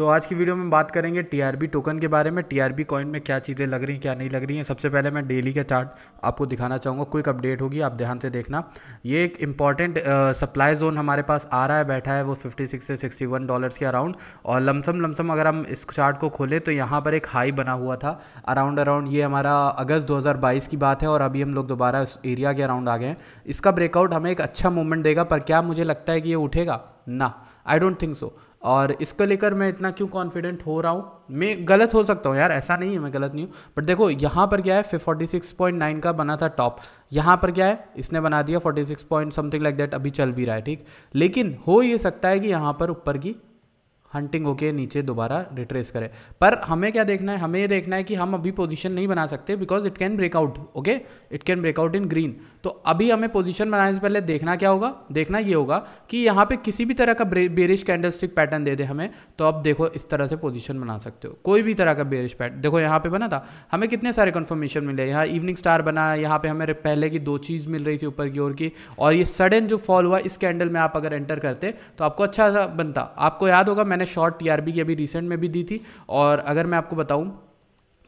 तो आज की वीडियो में बात करेंगे टीआरबी टोकन के बारे में टीआरबी कॉइन में क्या चीज़ें लग रही हैं क्या नहीं लग रही हैं सबसे पहले मैं डेली का चार्ट आपको दिखाना चाहूँगा क्विक अपडेट होगी आप ध्यान से देखना ये एक इंपॉर्टेंट सप्लाई जोन हमारे पास आ रहा है बैठा है वो 56 से 61 डॉलर्स के अराउंड और लमसम लमसम अगर हम इस चार्ट को खोलें तो यहाँ पर एक हाई बना हुआ था अराउंड अराउंड ये हमारा अगस्त दो की बात है और अभी हम लोग दोबारा इस एरिया के अराउंड आ गए हैं इसका ब्रेकआउट हमें एक अच्छा मूवमेंट देगा पर क्या मुझे लगता है कि ये उठेगा ना आई डोंट थिंक सो और इसको लेकर मैं इतना क्यों कॉन्फिडेंट हो रहा हूँ मैं गलत हो सकता हूँ यार ऐसा नहीं है मैं गलत नहीं हूँ बट देखो यहाँ पर क्या है फोर्टी सिक्स पॉइंट नाइन का बना था टॉप यहाँ पर क्या है इसने बना दिया forty six point something like that अभी चल भी रहा है ठीक लेकिन हो ये सकता है कि यहाँ पर ऊपर की हंटिंग होके नीचे दोबारा रिट्रेस करे पर हमें क्या देखना है हमें ये देखना है कि हम अभी पोजीशन नहीं बना सकते because it can breakout okay it can breakout in green तो अभी हमें पोजीशन बनाने से पहले देखना क्या होगा देखना ये होगा कि यहाँ पे किसी भी तरह का बेरिश कैंडलस्टिक पैटर्न दे दे हमें तो आप देखो इस तरह से पोजिशन बना सकते हो कोई भी तरह का बेरिश पैटर्न देखो यहाँ पर बना था हमें कितने सारे कन्फर्मेशन मिले यहाँ इवनिंग स्टार बना यहाँ पे हमें पहले की दो चीज़ मिल रही थी ऊपर की ओर की और ये सडन जो फॉल हुआ इस कैंडल में आप अगर एंटर करते तो आपको अच्छा बनता आपको याद होगा मैंने शॉर्ट टीआरपी की अभी रिसेंट में भी दी थी और अगर मैं आपको बताऊँ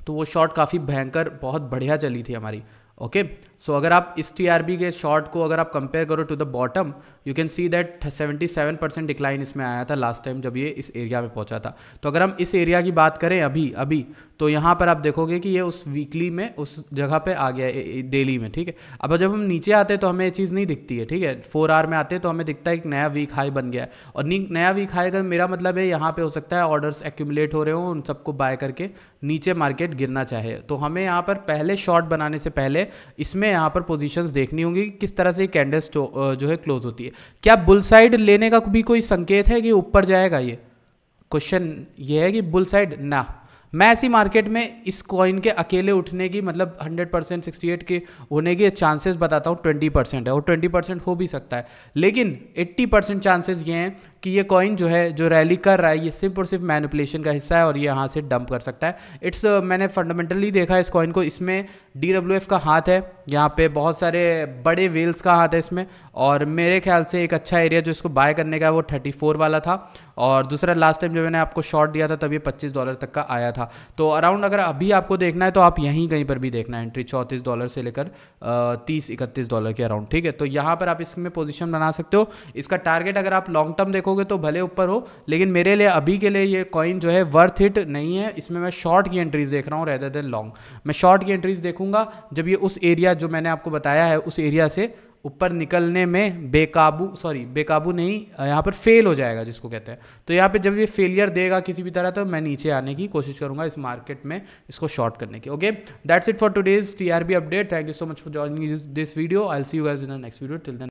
तो वो शॉर्ट काफ़ी भयंकर बहुत बढ़िया चली थी हमारी ओके सो अगर आप इस टी के शॉर्ट को अगर आप कंपेयर करो to the bottom you can see that 77 percent decline इसमें आया था लास्ट टाइम जब ये इस एरिया में पहुंचा था तो अगर हम इस एरिया की बात करें अभी अभी तो यहाँ पर आप देखोगे कि ये उस वीकली में उस जगह पे आ गया है डेली में ठीक है अब जब हम नीचे आते हैं तो हमें ये चीज़ नहीं दिखती है ठीक है फोर आवर में आते हैं तो हमें दिखता है कि नया वीक हाई बन गया है और नया वीक हाई का मेरा मतलब है यहाँ पर हो सकता है ऑर्डर्स एक्यूमुलेट हो रहे हो उन सबको बाय करके नीचे मार्केट गिरना चाहे तो हमें यहाँ पर पहले शॉर्ट बनाने से पहले इसमें यहाँ पर पोजीशंस देखनी होंगी कि किस तरह से कैंडल जो है क्लोज होती है क्या बुल साइड लेने का भी कोई संकेत है कि ऊपर जाएगा ये क्वेश्चन ये है कि बुल साइड ना मैं ऐसी मार्केट में इस कॉइन के अकेले उठने की मतलब 100 परसेंट सिक्सटी के होने के चांसेस बताता हूँ 20 परसेंट है और 20 परसेंट हो भी सकता है लेकिन 80 परसेंट चांसेस ये हैं कि ये कॉइन जो है जो रैली कर रहा है ये सिर्फ और सिर्फ मैनिपुलेशन का हिस्सा है और ये यहाँ से डंप कर सकता है इट्स uh, मैंने फंडामेंटली देखा इस कॉइन को इसमें डी का हाथ है यहाँ पे बहुत सारे बड़े वेल्स का हाथ है इसमें और मेरे ख्याल से एक अच्छा एरिया जो इसको बाय करने का है वो 34 वाला था और दूसरा लास्ट टाइम जो मैंने आपको शॉर्ट दिया था तब ये 25 डॉलर तक का आया था तो अराउंड अगर अभी आपको देखना है तो आप यहीं कहीं पर भी देखना है एंट्री चौंतीस डॉलर से लेकर uh, तीस इकतीस डॉलर के अराउंड ठीक है तो यहाँ पर आप इसमें पोजिशन बना सकते हो इसका टारगेट अगर आप लॉन्ग टर्म देखो फेंकोगे तो भले ऊपर हो लेकिन मेरे लिए अभी के लिए ये कॉइन जो है वर्थ इट नहीं है इसमें मैं शॉर्ट की एंट्रीज देख रहा हूँ रेदर देन लॉन्ग मैं शॉर्ट की एंट्रीज देखूंगा जब ये उस एरिया जो मैंने आपको बताया है उस एरिया से ऊपर निकलने में बेकाबू सॉरी बेकाबू नहीं यहाँ पर फेल हो जाएगा जिसको कहते हैं तो यहाँ पे जब ये फेलियर देगा किसी भी तरह तो मैं नीचे आने की कोशिश करूँगा इस मार्केट में इसको शॉर्ट करने की okay that's it for today's TRB update thank you so much for joining this video I see you guys in next video till